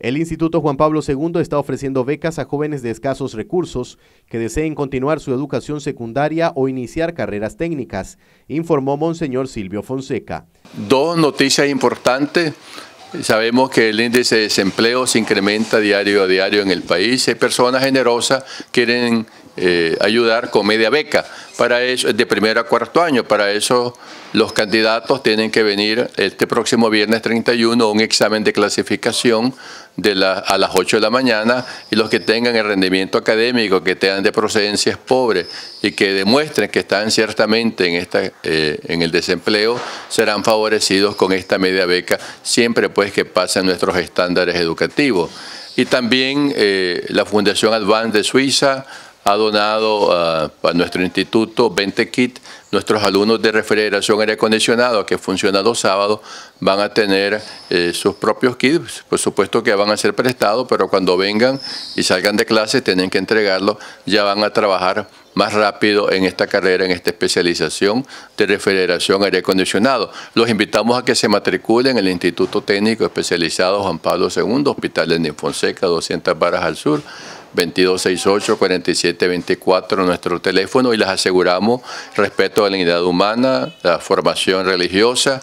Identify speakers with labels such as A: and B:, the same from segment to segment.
A: El Instituto Juan Pablo II está ofreciendo becas a jóvenes de escasos recursos que deseen continuar su educación secundaria o iniciar carreras técnicas, informó Monseñor Silvio Fonseca.
B: Dos noticias importantes. Sabemos que el índice de desempleo se incrementa diario a diario en el país. Hay personas generosas que quieren eh, ayudar con media beca. Para eso, de primero a cuarto año, para eso los candidatos tienen que venir este próximo viernes 31 a un examen de clasificación de a las 8 de la mañana y los que tengan el rendimiento académico, que tengan de procedencias pobres y que demuestren que están ciertamente en, esta, eh, en el desempleo, serán favorecidos con esta media beca, siempre pues que pasen nuestros estándares educativos. Y también eh, la Fundación Advance de Suiza, ha donado ah, a nuestro instituto 20 kits. Nuestros alumnos de refrigeración aire acondicionado, que funciona los sábados, van a tener eh, sus propios kits. Por supuesto que van a ser prestados, pero cuando vengan y salgan de clase, tienen que entregarlos. Ya van a trabajar más rápido en esta carrera, en esta especialización de refrigeración aire acondicionado. Los invitamos a que se matriculen en el Instituto Técnico Especializado Juan Pablo II, Hospital de Fonseca, 200 varas al sur. 2268-4724, nuestro teléfono, y les aseguramos respeto a la dignidad humana, la formación religiosa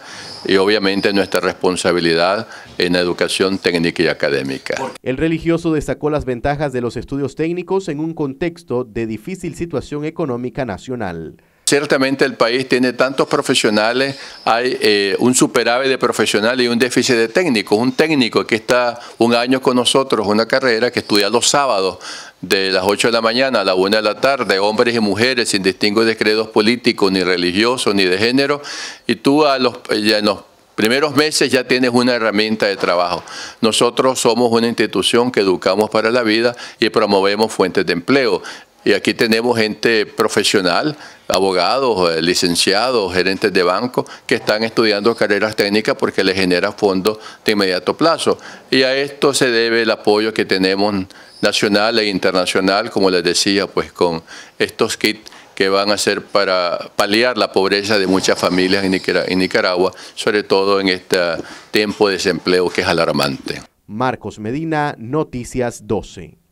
B: y obviamente nuestra responsabilidad en la educación técnica y académica.
A: El religioso destacó las ventajas de los estudios técnicos en un contexto de difícil situación económica nacional.
B: Ciertamente el país tiene tantos profesionales, hay eh, un superávit de profesionales y un déficit de técnicos. Un técnico que está un año con nosotros, una carrera que estudia los sábados de las 8 de la mañana a la 1 de la tarde, hombres y mujeres sin distingo de credos políticos, ni religiosos, ni de género, y tú a en los primeros meses ya tienes una herramienta de trabajo. Nosotros somos una institución que educamos para la vida y promovemos fuentes de empleo. Y aquí tenemos gente profesional, abogados, eh, licenciados, gerentes de banco, que están estudiando carreras técnicas porque les genera fondos de inmediato plazo. Y a esto se debe el apoyo que tenemos nacional e internacional, como les decía, pues con estos kits que van a ser para paliar la pobreza de muchas familias en Nicaragua, sobre todo en este tiempo de desempleo que es alarmante.
A: Marcos Medina, Noticias 12.